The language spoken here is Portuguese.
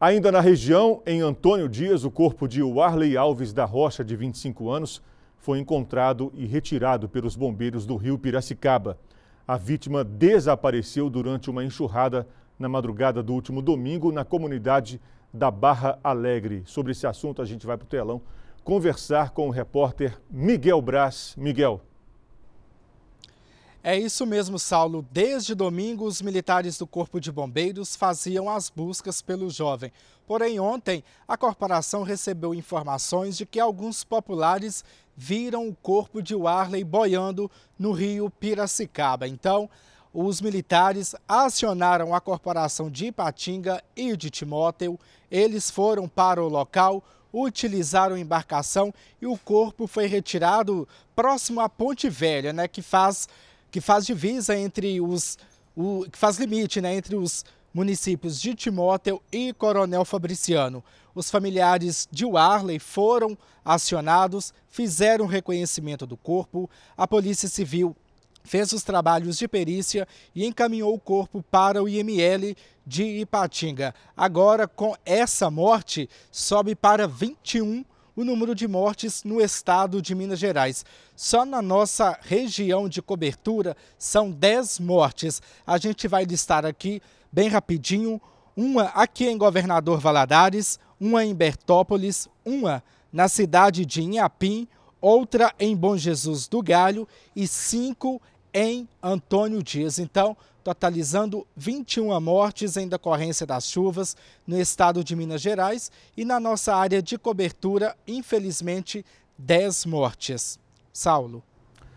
Ainda na região, em Antônio Dias, o corpo de Warley Alves da Rocha, de 25 anos, foi encontrado e retirado pelos bombeiros do rio Piracicaba. A vítima desapareceu durante uma enxurrada na madrugada do último domingo na comunidade da Barra Alegre. Sobre esse assunto, a gente vai para o telão conversar com o repórter Miguel Brás. Miguel, é isso mesmo, Saulo. Desde domingo, os militares do Corpo de Bombeiros faziam as buscas pelo jovem. Porém, ontem, a corporação recebeu informações de que alguns populares viram o corpo de Warley boiando no rio Piracicaba. Então, os militares acionaram a corporação de Ipatinga e de Timóteo. Eles foram para o local, utilizaram a embarcação e o corpo foi retirado próximo à Ponte Velha, né, que faz que faz divisa entre os. O, que faz limite né, entre os municípios de Timóteo e Coronel Fabriciano. Os familiares de Warley foram acionados, fizeram reconhecimento do corpo, a Polícia Civil fez os trabalhos de perícia e encaminhou o corpo para o IML de Ipatinga. Agora, com essa morte, sobe para 21 o número de mortes no estado de Minas Gerais. Só na nossa região de cobertura são 10 mortes. A gente vai listar aqui, bem rapidinho, uma aqui em Governador Valadares, uma em Bertópolis, uma na cidade de Inhapim, outra em Bom Jesus do Galho e cinco em Antônio Dias. Então, totalizando 21 mortes em decorrência das chuvas no estado de Minas Gerais e na nossa área de cobertura, infelizmente, 10 mortes. Saulo.